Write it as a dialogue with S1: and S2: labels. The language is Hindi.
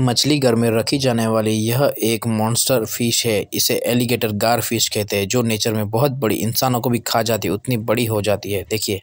S1: मछली घर में रखी जाने वाली यह एक मॉन्स्टर फिश है इसे एलिगेटर गार फिश कहते हैं जो नेचर में बहुत बड़ी इंसानों को भी खा जाती है उतनी बड़ी हो जाती है देखिए